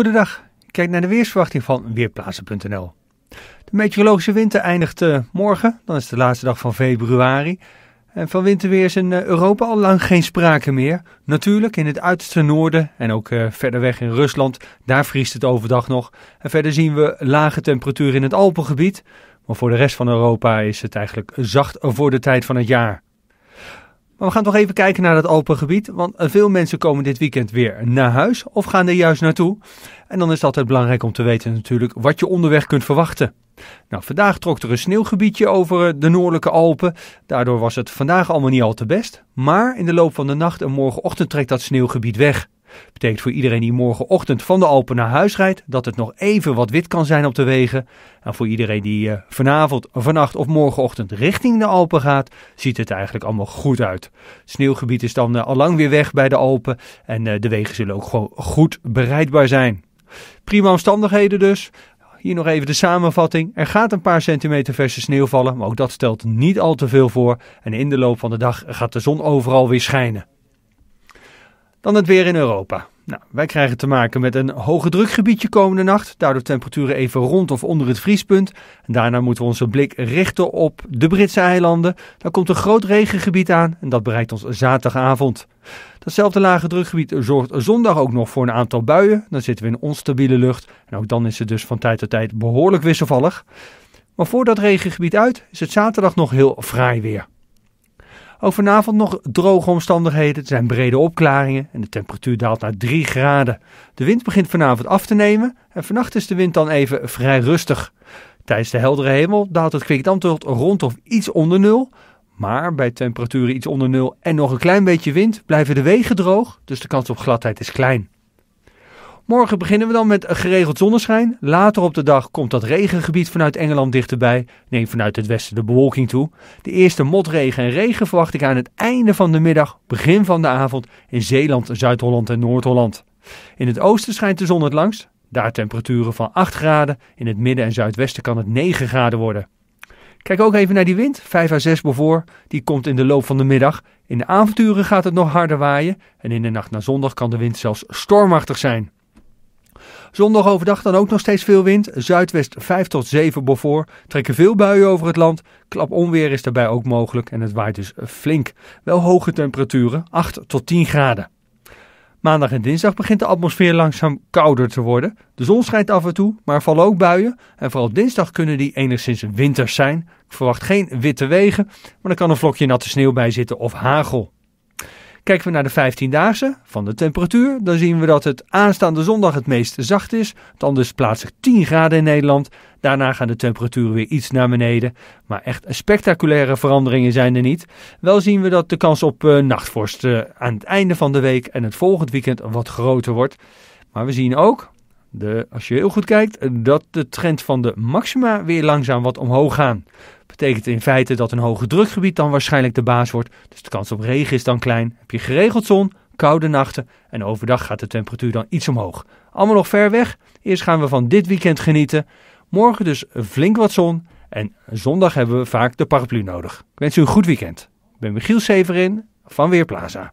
Goedendag, kijk naar de weersverwachting van Weerplaatsen.nl. De meteorologische winter eindigt eh, morgen, dan is de laatste dag van februari. En van winterweer is in eh, Europa al lang geen sprake meer. Natuurlijk in het uiterste noorden en ook eh, verder weg in Rusland, daar vriest het overdag nog. En verder zien we lage temperaturen in het Alpengebied. Maar voor de rest van Europa is het eigenlijk zacht voor de tijd van het jaar. Maar we gaan toch even kijken naar dat open gebied. Want eh, veel mensen komen dit weekend weer naar huis of gaan er juist naartoe. En dan is het altijd belangrijk om te weten natuurlijk wat je onderweg kunt verwachten. Nou, vandaag trok er een sneeuwgebiedje over eh, de noordelijke Alpen. Daardoor was het vandaag allemaal niet al te best. Maar in de loop van de nacht en morgenochtend trekt dat sneeuwgebied weg. Betekent voor iedereen die morgenochtend van de Alpen naar huis rijdt dat het nog even wat wit kan zijn op de wegen. En voor iedereen die eh, vanavond, vannacht of morgenochtend richting de Alpen gaat, ziet het eigenlijk allemaal goed uit. Het sneeuwgebied is dan eh, al lang weer weg bij de Alpen en eh, de wegen zullen ook gewoon goed bereidbaar zijn. Prima omstandigheden dus. Hier nog even de samenvatting. Er gaat een paar centimeter verse sneeuw vallen, maar ook dat stelt niet al te veel voor. En in de loop van de dag gaat de zon overal weer schijnen. Dan het weer in Europa. Nou, wij krijgen te maken met een hoge drukgebiedje komende nacht. Daardoor temperaturen even rond of onder het vriespunt. daarna moeten we onze blik richten op de Britse eilanden. Daar komt een groot regengebied aan en dat bereikt ons zaterdagavond. Datzelfde lage drukgebied zorgt zondag ook nog voor een aantal buien. Dan zitten we in onstabiele lucht en ook dan is het dus van tijd tot tijd behoorlijk wisselvallig. Maar voor dat regengebied uit is het zaterdag nog heel fraai weer. Ook vanavond nog droge omstandigheden. Er zijn brede opklaringen en de temperatuur daalt naar 3 graden. De wind begint vanavond af te nemen en vannacht is de wind dan even vrij rustig. Tijdens de heldere hemel daalt het kwikdam tot rond of iets onder nul. Maar bij temperaturen iets onder nul en nog een klein beetje wind blijven de wegen droog, dus de kans op gladheid is klein. Morgen beginnen we dan met geregeld zonneschijn. Later op de dag komt dat regengebied vanuit Engeland dichterbij. Neemt vanuit het westen de bewolking toe. De eerste motregen en regen verwacht ik aan het einde van de middag, begin van de avond in Zeeland, Zuid-Holland en Noord-Holland. In het oosten schijnt de zon het langst. Daar temperaturen van 8 graden. In het midden en zuidwesten kan het 9 graden worden. Kijk ook even naar die wind, 5 à 6 bevoor. Die komt in de loop van de middag. In de avonturen gaat het nog harder waaien. En in de nacht naar zondag kan de wind zelfs stormachtig zijn. Zondag overdag dan ook nog steeds veel wind. Zuidwest 5 tot 7 bofor. Trekken veel buien over het land. Klap onweer is daarbij ook mogelijk en het waait dus flink. Wel hoge temperaturen, 8 tot 10 graden. Maandag en dinsdag begint de atmosfeer langzaam kouder te worden. De zon schijnt af en toe, maar vallen ook buien. En vooral dinsdag kunnen die enigszins winters zijn. Ik verwacht geen witte wegen, maar er kan een vlokje natte sneeuw bij zitten of hagel. Kijken we naar de 15-daagse van de temperatuur, dan zien we dat het aanstaande zondag het meest zacht is. Dan anders plaatselijk 10 graden in Nederland. Daarna gaan de temperaturen weer iets naar beneden. Maar echt spectaculaire veranderingen zijn er niet. Wel zien we dat de kans op uh, nachtvorst eh, aan het einde van de week en het volgend weekend wat groter wordt. Maar we zien ook de, als je heel goed kijkt, eh, dat de trend van de maxima weer langzaam wat omhoog gaan. Betekent in feite dat een hoge drukgebied dan waarschijnlijk de baas wordt. Dus de kans op regen is dan klein. Heb je geregeld zon, koude nachten en overdag gaat de temperatuur dan iets omhoog. Allemaal nog ver weg. Eerst gaan we van dit weekend genieten. Morgen dus flink wat zon. En zondag hebben we vaak de paraplu nodig. Ik wens u een goed weekend. Ik ben Michiel Severin van Weerplaza.